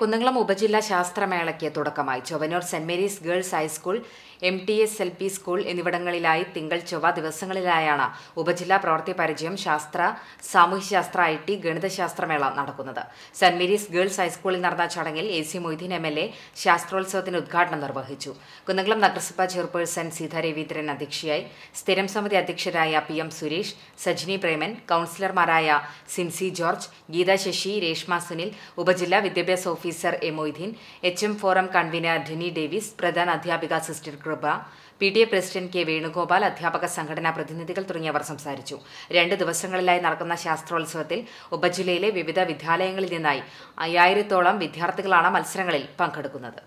കുന്നംകുളം ഉപജില്ലാ ശാസ്ത്രമേളയ്ക്ക് തുടക്കമായി Chowannur saint Mary's girls high school M T S L P school എന്നിവിടങ്ങളിലായി തിങ്കൾ ചൊവ്വ ദിവസങ്ങളിലായാണ് ഉപജില്ലാ പ്രവൃത്തി പരിചയം ശാസ്ത്ര സാമൂഹ്യശാസ്ത്ര ഐ ടി ഗണിതശാസ്ത്രമേള നടക്കുന്നത് സെന്റ് മേരീസ് ഗേൾസ് ഹൈസ്കൂളിൽ നടന്ന ചടങ്ങിൽ A C Moideen M L A ശാസ്ത്രോത്സവത്തിന് ഉദ്ഘാടനം നിർവഹിച്ചു കുന്നംകുളം നഗരസഭാ ചെയർപേഴ്സൺ സീത രവീന്ദ്രൻ അധ്യക്ഷയായി സ്ഥിരം സമിതി അധ്യക്ഷരായ പി എം സുരേഷ് സജിനി പ്രേമൻ കൌൺസിലർമാരായ സിൻസി ജോർജ് ഗീതാശശി ശശി രേഷ്മ സുനിൽ ഉപജില്ലാ വിദ്യാഭ്യാസ officer A Moideen H M forum convener Dini Davis പ്രധാന അധ്യാപിക sister Kripa P T A president K Venugopal അധ്യാപക സംഘടനാ പ്രതിനിധികൾ തുടങ്ങിയവർ സംസാരിച്ചു രണ്ട് ദിവസങ്ങളിലായി നടക്കുന്ന ശാസ്ത്രോത്സവത്തിൽ ഉപജില്ലയിലെ വിവിധ വിദ്യാലയങ്ങളിൽ നിന്നായി അയ്യായിരത്തോളം വിദ്യാർത്ഥികളാണ് മത്സരങ്ങളിൽ പങ്കെടുക്കുന്നത്